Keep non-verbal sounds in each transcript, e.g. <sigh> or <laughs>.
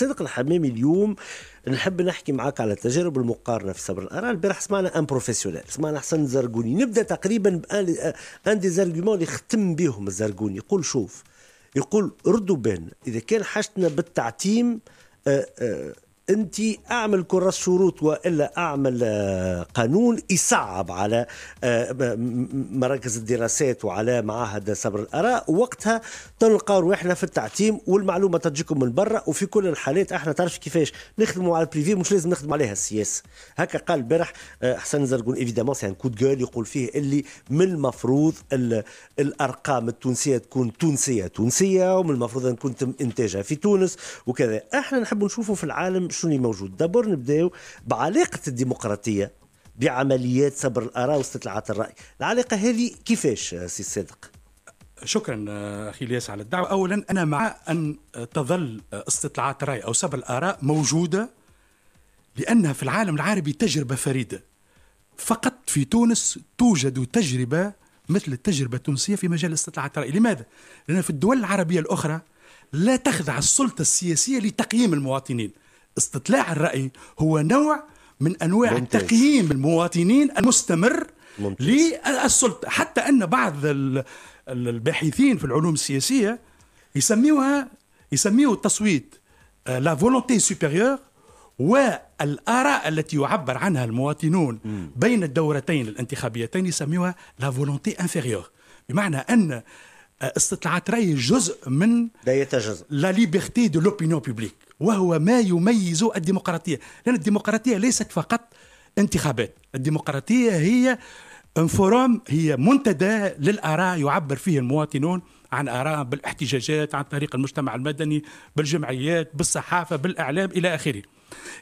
صدق الحمامي اليوم نحب نحكي معاك على التجارب المقارنه في صبر الاراء البارح سمعنا ان بروفيسيونيل سمعنا حسن الزرقوني نبدا تقريبا بان ان دي زارغيومون اللي ختم بهم الزرقوني يقول شوف يقول ردوا بالنا اذا كان حاجتنا بالتعتيم آآ آه، آآ آه، انت اعمل كراس شروط والا اعمل آه، قانون يصعب على آه، مراكز الدراسات وعلى معاهد صبر الاراء وقتها تلقى روحنا في التعتيم والمعلومه تجيكم من برا وفي كل الحالات احنا تعرف كيفاش نخدموا على البريفي مش لازم نخدموا عليها السياسه هكا قال البارح آه، حسن زرقون ايفيدامون سي ان كود جول يقول فيه اللي من المفروض الارقام التونسيه تكون تونسيه تونسيه ومن المفروض ان تكون انتاجها في تونس وكذا احنا نحب نشوفوا في العالم شنو موجود دابور نبداو بعلاقه الديمقراطيه بعمليات صبر الاراء واستطلاعات الراي العلاقه هذه كيفاش آه، سي صادق شكرا آه، اخي الياس على الدعوه اولا انا مع ان تظل آه، استطلاعات الراي او صبر الاراء موجوده لانها في العالم العربي تجربه فريده فقط في تونس توجد تجربه مثل التجربه التونسيه في مجال استطلاعات الراي لماذا لان في الدول العربيه الاخرى لا تخضع السلطه السياسيه لتقييم المواطنين استطلاع الرأي هو نوع من أنواع ممتاز. تقييم المواطنين المستمر ممتاز. للسلطة حتى أن بعض الباحثين في العلوم السياسية يسميوها يسميوا التصويت لا فولونتي سوبيريور والآراء التي يعبر عنها المواطنون بين الدورتين الانتخابيتين يسميوها لا فولونتي انفيريور بمعنى أن استطلاعات رأي جزء من لا ليبرتي دو لوبينيون بوبليك وهو ما يميز الديمقراطية لأن الديمقراطية ليست فقط انتخابات الديمقراطية هي انفورم هي منتدى للآراء يعبر فيه المواطنون عن آراء بالاحتجاجات عن طريق المجتمع المدني بالجمعيات بالصحافة بالإعلام إلى آخره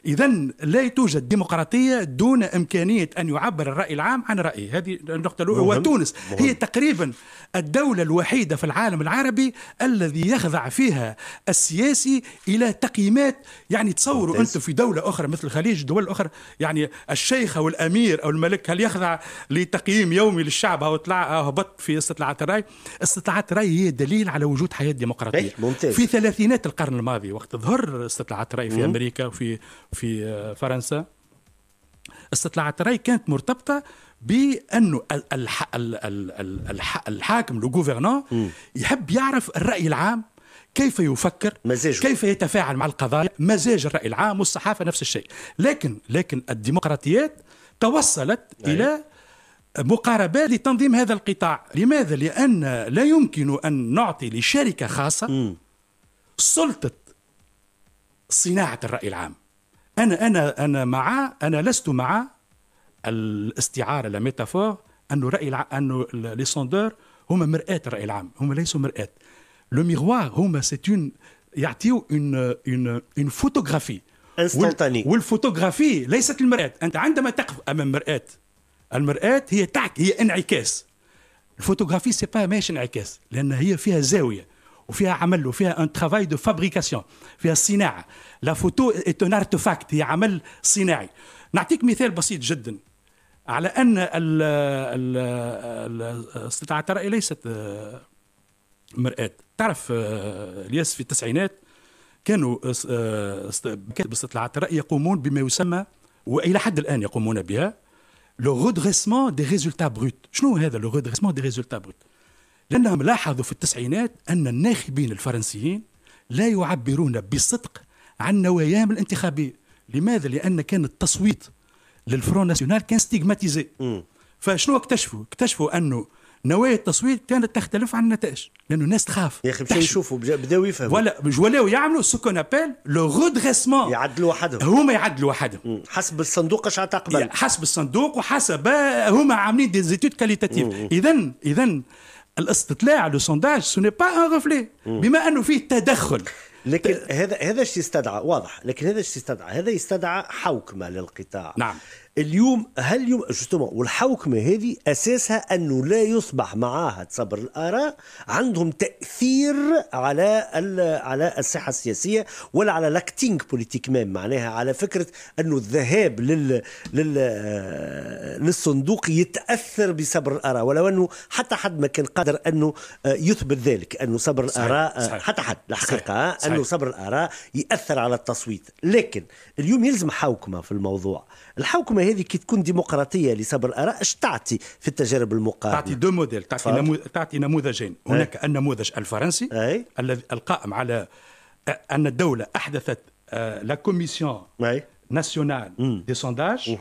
إذا لا توجد ديمقراطية دون إمكانية أن يعبر الرأي العام عن رأيه هذه النقطة الأولى وتونس مهم. هي تقريبا الدولة الوحيدة في العالم العربي الذي يخضع فيها السياسي إلى تقييمات يعني تصوروا أنتم في دولة أخرى مثل الخليج دول أخرى يعني الشيخ أو الأمير أو الملك هل يخضع لتقييم يومي للشعب أو طلع هبط في استطلاعات الرأي استطلاعات الرأي هي دليل على وجود حياه ديمقراطيه إيه، ممتاز. في ثلاثينات القرن الماضي وقت ظهر استطلاعات الراي في امريكا وفي في آه، فرنسا استطلاعات الراي كانت مرتبطه بانه الحاكم لو جوفرنون يحب يعرف الراي العام كيف يفكر مزاجه. كيف يتفاعل مع القضايا مزاج الرأي العام والصحافة نفس الشيء لكن لكن الديمقراطيات توصلت أيه. إلى مقاربة لتنظيم هذا القطاع لماذا؟ لأن لا يمكن أن نعطي لشركة خاصة سلطة صناعة الرأي العام أنا أنا أنا مع أنا لست مع الاستعارة لميتافور أنه رأي الع... أنه لي سوندور هما مرآة الرأي العام هما ليسوا مرآة لو ميغوار هما سيتون يعطيو اون اون اون فوتوغرافي انستنتاني والفوتوغرافي ليست المرآة أنت عندما تقف أمام مرآة المرآة هي تعك هي انعكاس الفوتوغرافي سي با ماهيش انعكاس لأن هي فيها زاوية وفيها عمل وفيها ان ترافاي دو فابريكاسيون فيها صناعة لا فوتو ات ان ارتفاكت هي عمل صناعي نعطيك مثال بسيط جدا على ان استطاعة الرأي ليست آه، مرآة تعرف آه، الياس في التسعينات كانوا باستطلاعات آه، الرأي يقومون بما يسمى وإلى حد الآن يقومون بها لو ريدريسمون دي ريزولتا بروت شنو هذا لو ريدريسمون دي ريزولتا بروت لانهم لاحظوا في التسعينات ان الناخبين الفرنسيين لا يعبرون بصدق عن نواياهم الانتخابيه لماذا لان كان التصويت للفرون ناسيونال كان ستيغماتيزي فشنو اكتشفوا اكتشفوا انه نوايا التصويت كانت تختلف عن النتائج لانه الناس تخاف يا اخي باش يشوفوا بداو يفهموا ولا ولاو يعملوا كون ابل لو غودريسمون يعدلوا وحدهم هما يعدلوا وحدهم حسب الصندوق اش تقبل حسب الصندوق وحسب هما عاملين دي زيتود كاليتاتيف اذا اذا الاستطلاع لو سونداج سو با ان غوفلي بما انه فيه تدخل لكن هذا هذا الشيء يستدعى واضح لكن هذا الشيء يستدعى هذا يستدعى حوكمه للقطاع نعم اليوم هل يوم جوستومون والحوكمه هذه اساسها انه لا يصبح معاها تصبر الاراء عندهم تاثير على على الساحه السياسيه ولا على لاكتينغ بوليتيك مام معناها على فكره انه الذهاب لل, لل آه، للصندوق يتاثر بصبر الاراء ولو انه حتى حد ما كان قادر انه آه، يثبت ذلك انه صبر الاراء آه، صحيح. حتى حد الحقيقه انه صبر الاراء ياثر على التصويت لكن اليوم يلزم حوكمه في الموضوع الحوكمه هذه كي تكون ديمقراطيه لصبر الاراء اش تعطي في التجارب المقارنه؟ تعطي دو موديل تعطي نمو... تعطي نموذجين هناك أي. النموذج الفرنسي أي. الذي القائم على ان الدوله احدثت لا كوميسيون ناسيونال دي سونداج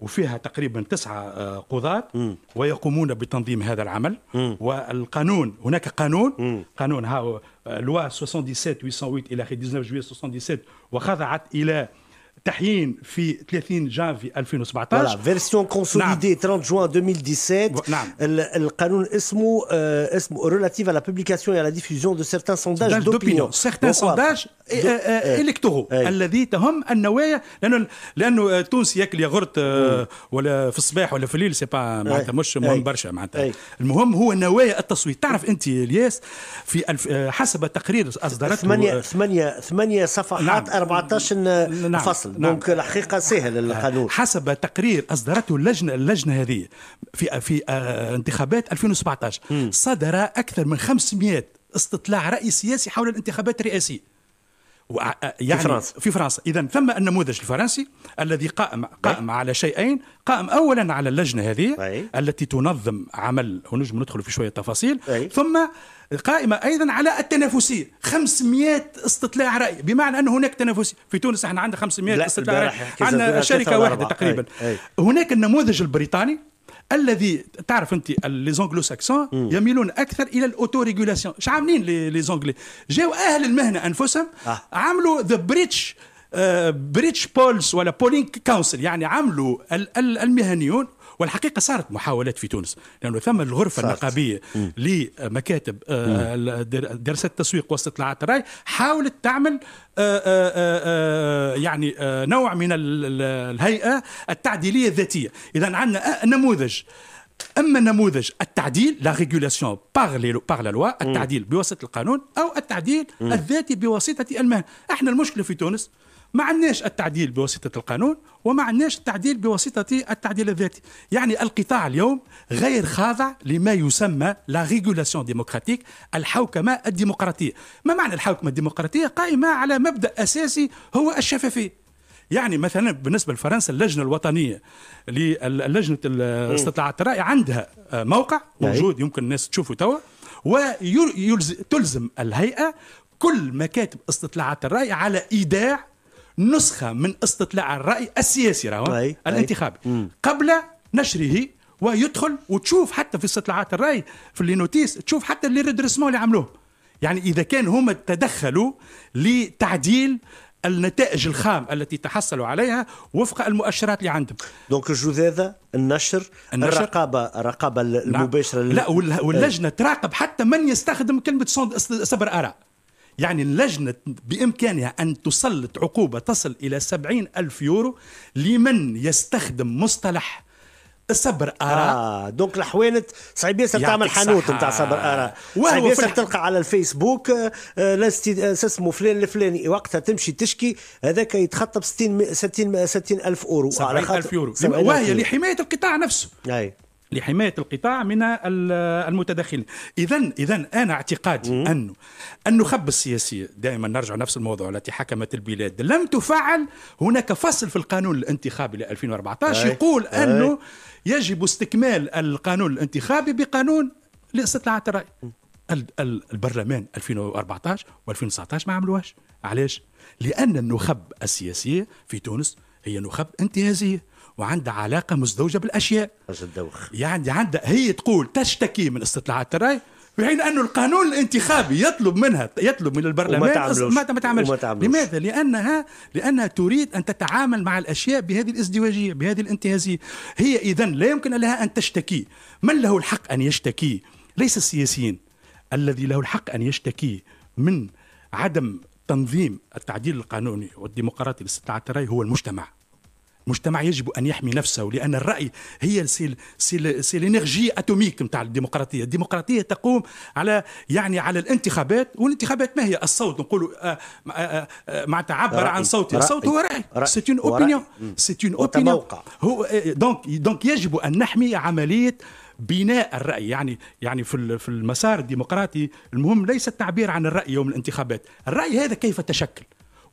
وفيها تقريبا تسعة آه، قضاة ويقومون بتنظيم هذا العمل والقانون هناك قانون قانون هاو آه، لوا 77 808 الى اخره 19 جويلية 77 وخضعت الى التحيين في 30 جانفي 2017 فوالا فيرسيون كونسوليدي 30 جوان 2017 نعم, نعم. القانون اسمه آه، اسمه ريلاتيف على بوبليكاسيون publication et دو سيرتان سونداج دوبينيون سيرتان سونداج الكتورو الذي تهم النوايا لانه لانه التونسي ياكل ياغورت آه، ولا في الصباح ولا في الليل سي إيه. با معناتها مش إيه. مهم برشا معناتها إيه. المهم هو نوايا التصويت تعرف انت الياس في آه، حسب تقرير اصدرته ثمانية ثمانية ثمانية صفحات 14 نعم. نعم. فصل نعم. دونك الحقيقه سهل القانون حسب تقرير اصدرته اللجنه اللجنه هذه في في آه، انتخابات 2017 م. صدر اكثر من 500 استطلاع راي سياسي حول الانتخابات الرئاسيه آه، آه، يعني في فرنسا في فرنسا اذا ثم النموذج الفرنسي الذي قائم قائم على شيئين قائم اولا على اللجنه هذه بي. التي تنظم عمل ونجم ندخل في شويه تفاصيل بي. ثم قائمة أيضا على التنافسية 500 استطلاع رأي بمعنى أن هناك تنافسية في تونس احنا عندنا 500 استطلاع رأي عندنا شركة واحدة تقريبا أي. أي. هناك النموذج البريطاني الذي تعرف انت لي زونغلو ساكسون يميلون اكثر الى الاوتو ريغولاسيون اش عاملين لي زونغلي جاو اهل المهنه انفسهم آه. عملوا ذا بريتش بريتش بولس ولا بولينج كونسل يعني عملوا المهنيون والحقيقه صارت محاولات في تونس لانه ثم الغرفه صارت. النقابيه مم. لمكاتب آه، دراسات التسويق واستطلاعات الراي حاولت تعمل آه، آه، يعني نوع من الهيئه التعديليه الذاتيه اذا عندنا نموذج اما نموذج التعديل لا ريغولاسيون باغ باغ لا لوا التعديل بواسطه القانون او التعديل الذاتي بواسطه المهن احنا المشكله في تونس ما عندناش التعديل بواسطة القانون وما عندناش التعديل بواسطة التعديل الذاتي يعني القطاع اليوم غير خاضع لما يسمى لا ريغولاسيون ديموكراتيك الحوكمة الديمقراطية ما معنى الحوكمة الديمقراطية قائمة على مبدأ أساسي هو الشفافية يعني مثلا بالنسبه لفرنسا اللجنه الوطنيه للجنه استطلاعات الراي عندها موقع نعم. موجود يمكن الناس تشوفه توا وتلزم الهيئه كل مكاتب استطلاعات الراي على ايداع نسخة من استطلاع الرأي السياسي راهو الانتخابي قبل نشره ويدخل وتشوف حتى في استطلاعات الرأي في اللي نوتيس تشوف حتى اللي ريدريسمون اللي عملوه يعني إذا كان هم تدخلوا لتعديل النتائج الخام التي تحصلوا عليها وفق المؤشرات اللي عندهم دونك الجذاذه النشر, النشر الرقابه الرقابه نعم. المباشره لا واللجنه إيه. تراقب حتى من يستخدم كلمه صبر اراء يعني اللجنة بإمكانها أن تسلط عقوبة تصل إلى سبعين ألف يورو لمن يستخدم مصطلح صبر اراء اه دونك الحوانت صعيب ياسر تعمل حانوت نتاع صبر اراء صعيب ياسر تلقى على الفيسبوك آه، آه، آه، ناس اسمه فلان الفلاني وقتها تمشي تشكي هذاك يتخطى ب 60 60 60 الف اورو 70 ألف يورو وهي لحمايه القطاع نفسه أي. لحمايه القطاع من المتدخلين اذا اذا انا اعتقادي انه النخب السياسيه دائما نرجع نفس الموضوع التي حكمت البلاد لم تفعل هناك فصل في القانون الانتخابي ل 2014 يقول انه يجب استكمال القانون الانتخابي بقانون لاستطلاعات الراي البرلمان 2014 و2019 ما عملوهاش علاش لان النخب السياسيه في تونس هي نخب انتهازيه وعندها علاقة مزدوجة بالأشياء الدوخ يعني عندها هي تقول تشتكي من استطلاعات الرأي في حين أن القانون الانتخابي يطلب منها يطلب من البرلمان وما تعملوش. ما تعملش وما تعملوش. لماذا؟ لأنها لأنها تريد أن تتعامل مع الأشياء بهذه الازدواجية بهذه الانتهازية هي إذا لا يمكن لها أن تشتكي من له الحق أن يشتكي ليس السياسيين الذي له الحق أن يشتكي من عدم تنظيم التعديل القانوني والديمقراطي لاستطاعة الرأي هو المجتمع مجتمع يجب ان يحمي نفسه لان الراي هي سي سي الانرجي اتوميك نتاع الديمقراطيه، الديمقراطيه تقوم على يعني على الانتخابات والانتخابات ما هي الصوت نقول آه، آه، آه، مع تعبر عن صوتي، الصوت هو راي سي اون اوبينيون سي اون اوبينيون هو دونك دونك يجب ان نحمي عمليه بناء الرأي يعني يعني في في المسار الديمقراطي المهم ليس التعبير عن الرأي يوم الانتخابات، الرأي هذا كيف تشكل؟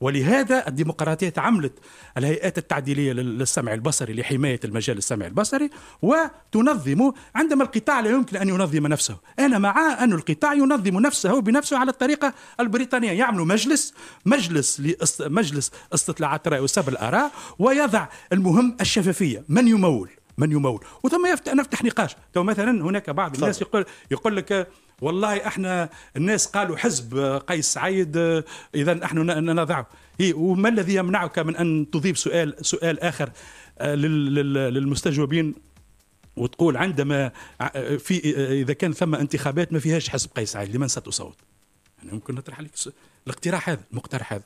ولهذا الديمقراطيات عملت الهيئات التعديلية للسمع البصري لحماية المجال السمع البصري وتنظم عندما القطاع لا يمكن أن ينظم نفسه أنا مع أن القطاع ينظم نفسه بنفسه على الطريقة البريطانية يعمل مجلس مجلس مجلس استطلاعات الرأي وسب الآراء ويضع المهم الشفافية من يمول من يمول وثم نفتح نقاش مثلا هناك بعض الناس يقول يقول لك والله احنا الناس قالوا حزب آه، قيس سعيد آه، اذا احنا نضعه وما الذي يمنعك من ان تضيف سؤال سؤال اخر آه، للمستجوبين وتقول عندما في اذا كان ثم انتخابات ما فيهاش حزب قيس سعيد لمن ستصوت؟ انا ممكن نطرح عليك الاقتراح هذا المقترح هذا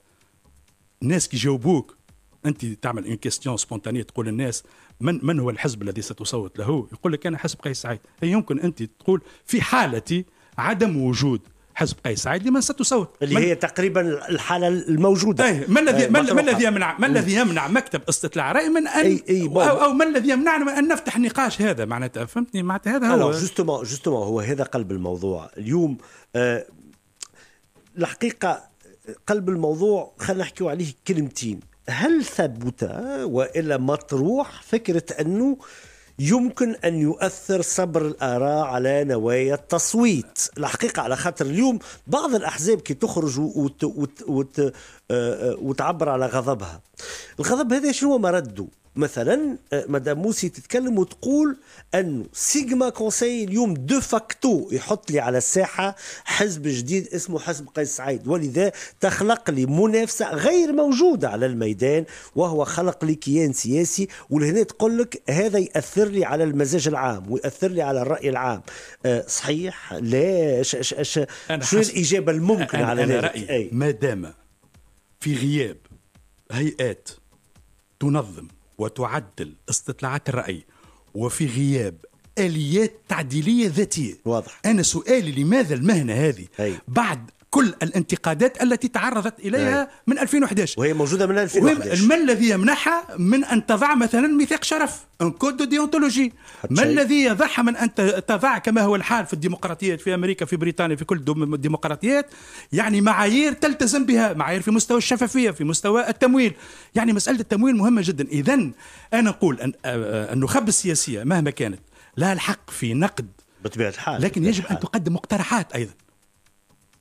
الناس كي يجاوبوك انت تعمل اون كيستيون سبونتاني تقول للناس من من هو الحزب الذي ستصوت له؟ يقول لك انا حزب قيس سعيد، يمكن انت تقول في حالتي عدم وجود حزب قيس سعيد لمن ستصوت اللي هي تقريبا الحاله الموجوده أيه, إيه، ما الذي ما الذي يمنع ما الذي يمنع مكتب استطلاع راي من ان أي أي أو, او ما الذي يمنعنا من ان نفتح نقاش هذا معناتها فهمتني معناتها هذا هو جوستومون جوستومون هو هذا قلب الموضوع اليوم آه الحقيقه قلب الموضوع خلينا نحكيو عليه كلمتين هل ثبت والا مطروح فكره انه آه يمكن أن يؤثر صبر الآراء على نوايا التصويت الحقيقة على خاطر اليوم بعض الأحزاب كي تخرج وت وت وت آه، آه، وتعبر على غضبها الغضب هذا شنو مرده مثلا آه، مدام موسي تتكلم وتقول انه سيجما كونسي اليوم دو فاكتو يحط لي على الساحه حزب جديد اسمه حزب قيس سعيد ولذا تخلق لي منافسه غير موجوده على الميدان وهو خلق لي كيان سياسي ولهنا تقول لك هذا ياثر لي على المزاج العام وياثر لي على الراي العام آه، صحيح لا ش ش ش شو الاجابه الممكنه أنا على أنا رايي ما دام في غياب هيئات تنظم وتعدل استطلاعات الرأي وفي غياب آليات تعديلية ذاتية واضح أنا سؤالي لماذا المهنة هذه هي. بعد كل الانتقادات التي تعرضت اليها أي. نعم. من 2011 وهي موجوده من 2011 ما الذي يمنحها من ان تضع مثلا ميثاق شرف ان كود ديونتولوجي ما الذي يضعها من ان تضع كما هو الحال في الديمقراطيات في امريكا في بريطانيا في كل الديمقراطيات يعني معايير تلتزم بها معايير في مستوى الشفافيه في مستوى التمويل يعني مساله التمويل مهمه جدا اذا انا اقول ان النخب السياسيه مهما كانت لها الحق في نقد بطبيعه الحال لكن يجب الحال. ان تقدم مقترحات ايضا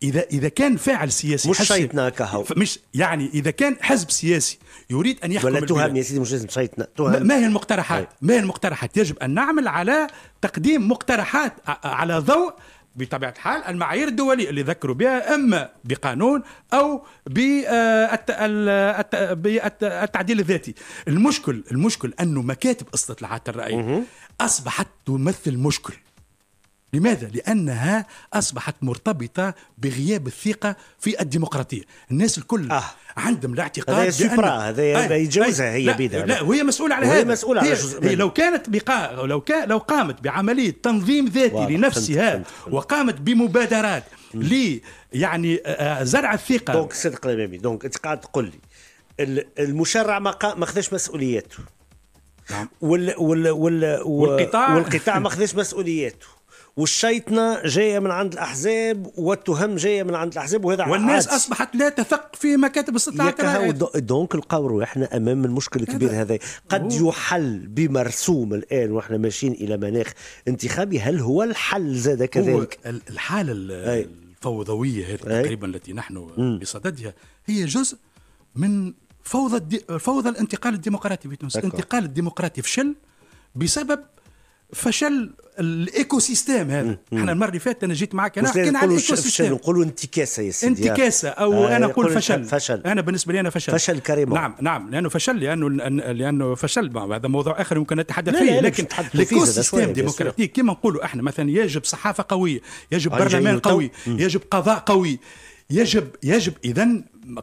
اذا اذا كان فاعل سياسي مش شيطنا كهو مش يعني اذا كان حزب سياسي يريد ان يحكم ولا تهم يا سيدي مش لازم شيطنا تهم ما هي المقترحات؟ طيب. ما هي المقترحات؟ يجب ان نعمل على تقديم مقترحات على ضوء بطبيعه الحال المعايير الدوليه اللي ذكروا بها اما بقانون او بالتعديل آه، الذاتي المشكل المشكل انه مكاتب استطلاعات الراي اصبحت تمثل مشكل لماذا؟ لأنها أصبحت مرتبطة بغياب الثقة في الديمقراطية الناس الكل آه. عندهم الاعتقاد هذا سوبرا هذا آه. هذا يجوزها آه. هي بيدها لا وهي مسؤولة على هذا هي مسؤولة على جزء هي لو كانت بقاء لو كا لو قامت بعملية تنظيم ذاتي لنفسها فنت. فنت. وقامت بمبادرات لي يعني آه، زرع الثقة دونك سيد الأمامي دونك أنت قاعد تقول لي المشرع ما ما خذاش مسؤولياته نعم. وال وال وال والقطاع والقطاع ما خذاش مسؤولياته والشيطنة جاية من عند الأحزاب والتهم جاية من عند الأحزاب وهذا والناس عادس. أصبحت لا تثق في مكاتب الستة عشر دونك القور احنا أمام المشكل الكبير هذا قد أوه. يحل بمرسوم الآن وإحنا ماشيين إلى مناخ انتخابي هل هو الحل زاد كذلك الحالة الفوضوية هذه تقريبا التي نحن م. بصددها هي جزء من فوضى الدي... فوضى الانتقال الديمقراطي في تونس الانتقال الديمقراطي فشل بسبب فشل الايكو سيستم هذا احنا المره اللي فاتت انا جيت معك انا حكينا على الايكو سيستم نقولوا انتكاسه يا سيدي انتكاسه او آه انا اقول فشل فشل انا بالنسبه لي انا فشل فشل كريم نعم نعم لانه فشل لانه لانه فشل هذا موضوع اخر يمكن نتحدث فيه لا لكن الايكو سيستم ديمقراطي كما نقولوا احنا مثلا يجب صحافه قويه يجب برلمان قوي يجب قضاء قوي يجب يجب اذا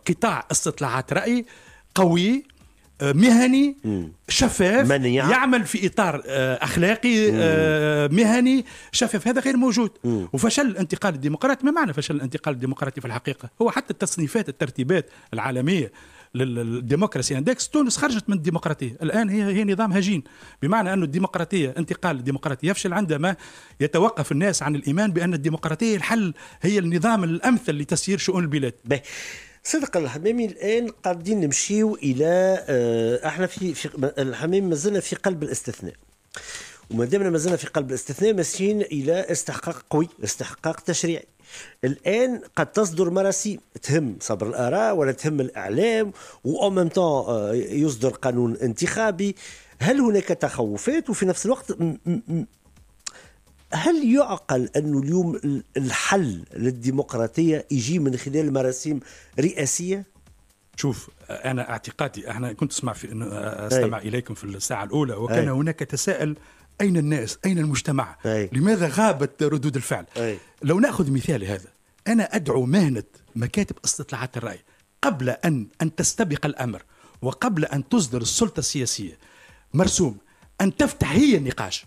قطاع استطلاعات راي قوي آه، مهني شفاف منيع. يعمل في اطار آه، اخلاقي آه، مهني شفاف هذا غير موجود وفشل الانتقال الديمقراطي ما معنى فشل الانتقال الديمقراطي في الحقيقه هو حتى التصنيفات الترتيبات العالميه للديمقراطية اندكس تونس خرجت من الديمقراطيه الان هي هي نظام هجين بمعنى انه الديمقراطيه انتقال الديمقراطيه يفشل عندما يتوقف الناس عن الايمان بان الديمقراطيه الحل هي النظام الامثل لتسيير شؤون البلاد صدق الحمامي الان قاعدين نمشيو الى آه، احنا في, في الحمام مازلنا في قلب الاستثناء وما دامنا مازلنا في قلب الاستثناء ماشيين الى استحقاق قوي استحقاق تشريعي الان قد تصدر مراسيم تهم صبر الاراء ولا تهم الاعلام وأو آه، يصدر قانون انتخابي هل هناك تخوفات وفي نفس الوقت هل يعقل أنه اليوم الحل للديمقراطية يجي من خلال مراسيم رئاسية؟ شوف انا اعتقادي انا كنت اسمع في استمع أي. اليكم في الساعه الاولى وكان أي. هناك تساءل اين الناس؟ اين المجتمع؟ أي. لماذا غابت ردود الفعل؟ أي. لو ناخذ مثال هذا انا ادعو مهنه مكاتب استطلاعات الراي قبل ان ان تستبق الامر وقبل ان تصدر السلطه السياسيه مرسوم ان تفتح هي النقاش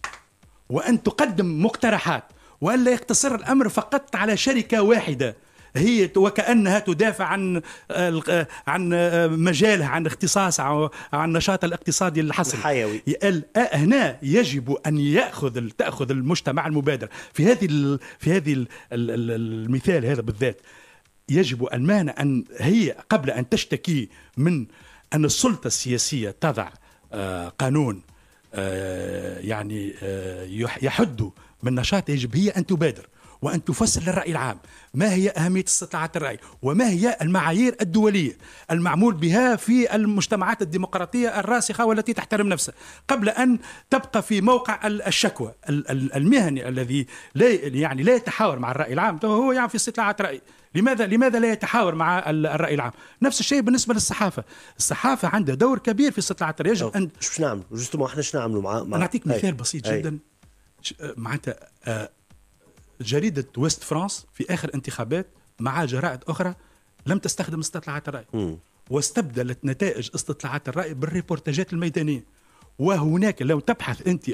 وأن تقدم مقترحات وألا يقتصر الأمر فقط على شركة واحدة هي وكأنها تدافع عن آه، آه، عن آه، مجالها عن اختصاصها عن نشاطها الاقتصادي الحصري الحيوي هنا يجب أن يأخذ تأخذ المجتمع المبادر في هذه في هذه المثال هذا بالذات يجب أن أن هي قبل أن تشتكي من أن السلطة السياسية تضع قانون آه، يعني آه، يحد من نشاطها يجب هي أن تبادر وأن تفسر للرأي العام ما هي أهمية استطلاعات الرأي وما هي المعايير الدولية المعمول بها في المجتمعات الديمقراطية الراسخة والتي تحترم نفسها قبل أن تبقى في موقع الشكوى المهني الذي لا يعني لا يتحاور مع الرأي العام هو يعني في استطلاعات رأي لماذا لماذا لا يتحاور مع الراي العام؟ نفس الشيء بالنسبه للصحافه، الصحافه عندها دور كبير في استطلاعات الرأي يجب ان شو نعملوا؟ احنا شو نعملوا مع... نعطيك مثال بسيط جدا معناتها آه، جريدة ويست فرانس في آخر انتخابات مع جرائد أخرى لم تستخدم استطلاعات الرأي مم. واستبدلت نتائج استطلاعات الرأي بالريبورتاجات الميدانية وهناك لو تبحث أنت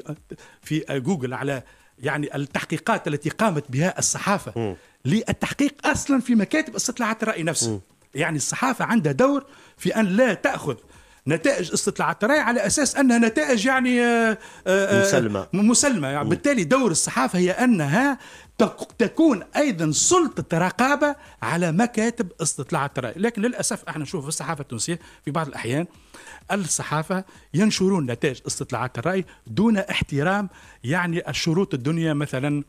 في جوجل على يعني التحقيقات التي قامت بها الصحافة مم. للتحقيق أصلا في مكاتب استطلاعات الرأي نفسه يعني الصحافة عندها دور في أن لا تأخذ نتائج استطلاعات الرأي على أساس أنها نتائج يعني آه، آه، آه، مسلمة مسلمة يعني بالتالي دور الصحافة هي أنها تكون أيضا سلطة رقابة على مكاتب استطلاعات الرأي لكن للأسف احنا نشوف في الصحافة التونسية في بعض الأحيان الصحافة ينشرون نتائج استطلاعات الرأي دون احترام يعني الشروط الدنيا مثلا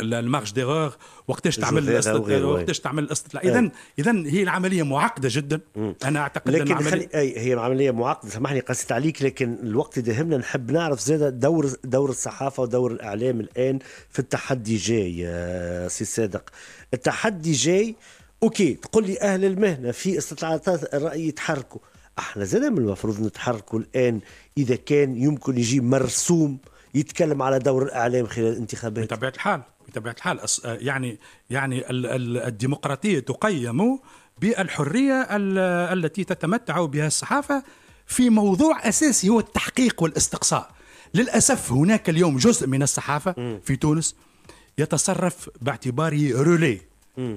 المارج ديرور وقتاش تعمل وقتاش تعمل الاستطلاع إيه. اذا اذا هي العمليه معقده جدا انا اعتقد لكن العملية... خلي... هي عمليه معقده سامحني قصيت عليك لكن الوقت يهمنا نحب نعرف زاد دور دور الصحافه ودور الاعلام الان في التحدي جاي سي صادق التحدي جاي اوكي تقول لي اهل المهنه في استطلاعات الراي يتحركوا احنا زاد من المفروض نتحركوا الان اذا كان يمكن يجي مرسوم يتكلم على دور الاعلام خلال الانتخابات بطبيعه الحال بطبيعه الحال آه، يعني يعني الديمقراطيه تقيم بالحريه التي تتمتع بها الصحافه في موضوع اساسي هو التحقيق والاستقصاء للاسف هناك اليوم جزء من الصحافه في تونس يتصرف باعتباره رولي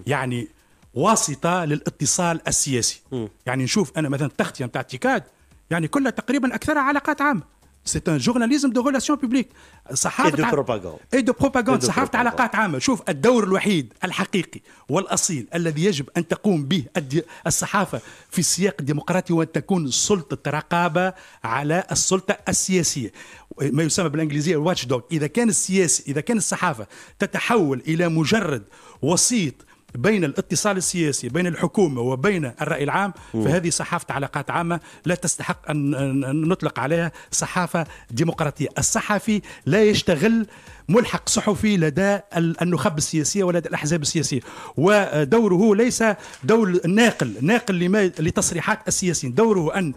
يعني واسطه للاتصال السياسي يعني نشوف انا مثلا التغطيه نتاع تيكاد يعني كلها تقريبا اكثرها علاقات عامه C'est un journalisme de relations publiques صحافة et de propagande et de propagande صحافة علاقات عامة شوف الدور الوحيد الحقيقي والأصيل الذي يجب أن تقوم به الصحافة في السياق الديمقراطي وأن تكون سلطة رقابة على السلطة السياسية ما يسمى بالإنجليزية الواتش دوغ إذا كان السياسي إذا كان الصحافة تتحول إلى مجرد وسيط بين الاتصال السياسي بين الحكومة وبين الرأي العام فهذه صحافة علاقات عامة لا تستحق أن نطلق عليها صحافة ديمقراطية الصحفي لا يشتغل ملحق صحفي لدى النخب السياسيه ولدى الاحزاب السياسيه ودوره ليس دور الناقل ناقل لتصريحات السياسيين دوره ان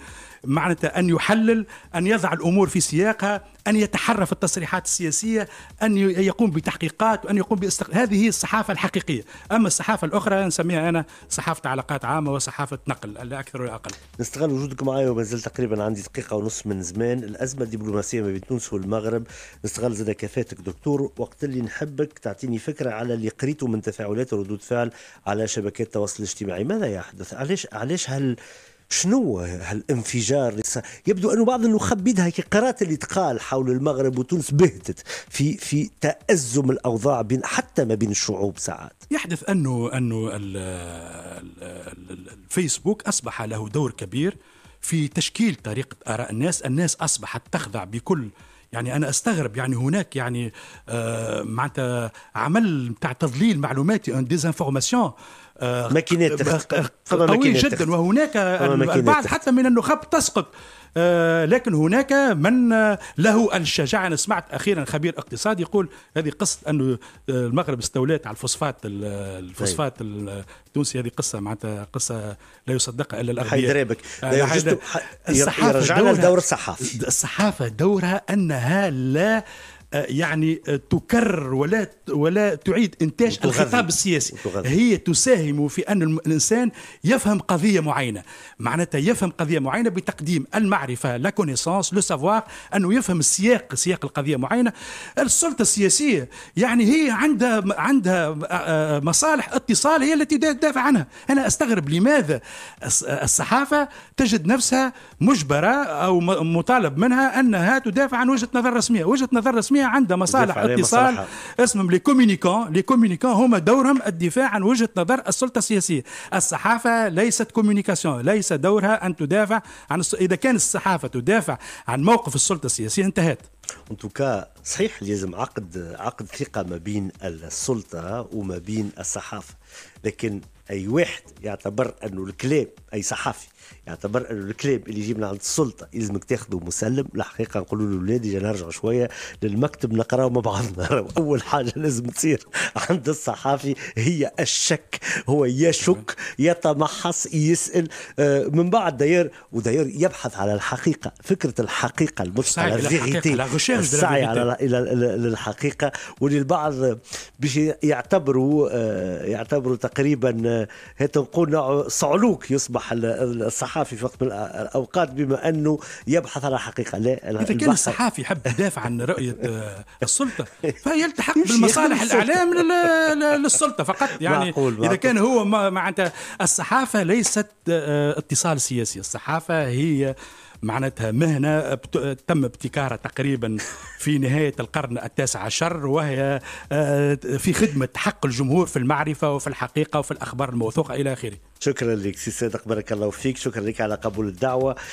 معناتها أن يحلل أن يضع الأمور في سياقها أن يتحرى في التصريحات السياسية أن يقوم بتحقيقات وأن يقوم باستق... هذه هي الصحافة الحقيقية أما الصحافة الأخرى نسميها أنا صحافة علاقات عامة وصحافة نقل لا أكثر ولا أقل نستغل وجودك معي وما زلت تقريبا عندي دقيقة ونص من زمان الأزمة الدبلوماسية ما بين تونس والمغرب نستغل زاد كفاتك دكتور وقت اللي نحبك تعطيني فكرة على اللي قريته من تفاعلات وردود فعل على شبكات التواصل الاجتماعي ماذا يحدث علاش علاش هل شنو هالانفجار يبدو أن بعض كي قرات اللي تقال حول المغرب وتونس بهتت في في تأزم الأوضاع بين حتى ما بين الشعوب ساعات يحدث أنه أنه الفيسبوك أصبح له دور كبير في تشكيل طريقة آراء الناس الناس أصبحت تخضع بكل يعني انا استغرب يعني هناك يعني آه، معناتها عمل نتاع تضليل معلوماتي ان ديزانفورماسيون آه، ماكينات قوي جدا وهناك البعض حتى من النخب تسقط آه، لكن هناك من آه، له ان انا سمعت اخيرا خبير اقتصاد يقول هذه قصه انه المغرب استولات على الفوسفات الفوسفات طيب. التونسي هذه قصه معناتها قصه لا يصدقها الا الاغبياء حيدريبك الصحافه الصحافه دورها انها لا آه، يعني آه، تكرر ولا ولا تعيد انتاج الخطاب السياسي وتغذي. هي تساهم في ان الانسان يفهم قضيه معينه معناتها يفهم قضيه معينه بتقديم المعرفه لا كونيسونس لو سافوار انه يفهم السياق سياق القضيه معينه السلطه السياسيه يعني هي عندها عندها آه، مصالح اتصال هي التي تدافع عنها انا استغرب لماذا الصحافه تجد نفسها مجبره او مطالب منها انها تدافع عن وجهه نظر رسميه وجهه نظر رسميه عندها مصالح اتصال اسمهم لي كومونيكون لي كومونيكون هما دورهم الدفاع عن وجهه نظر السلطه السياسيه الصحافه ليست كومونيكاسيون ليس دورها ان تدافع عن اذا كان الصحافه تدافع عن موقف السلطه السياسيه انتهت ان توكا صحيح لازم عقد عقد ثقه ما بين السلطه وما بين الصحافه لكن اي واحد يعتبر انه الكلام اي صحافي يعتبر انه الكلاب اللي يجيبنا عند السلطه يلزمك تاخذه مسلم الحقيقه نقولوا لاولادي جا نرجعوا شويه للمكتب نقراو مع بعضنا <laughs> اول حاجه لازم تصير عند الصحافي هي الشك هو يشك يتمحص يسال آه، من بعد داير وداير يبحث على الحقيقه فكره الحقيقه المطلقه السعي على الى للحقيقه واللي البعض باش يعتبروا آه، يعتبروا تقريبا آه، هات نقول صعلوك يصبح الصحافي الصحافي في وقت من الاوقات بما انه يبحث على حقيقه لا اذا كان الصحافي يحب يدافع عن رؤيه آه، السلطه <laughs> فيلتحق بالمصالح الاعلام للسلطه فقط <laughs> يعني معقول معقول. اذا كان هو معناتها الصحافه ليست آه، اتصال سياسي الصحافه هي معناتها مهنة تم ابتكارها تقريبا في نهاية القرن التاسع عشر وهي آه، في خدمة حق الجمهور في المعرفة وفي الحقيقة وفي الأخبار الموثوقة إلى آخره شكرا لك سي صادق بارك الله فيك شكرا لك على قبول الدعوة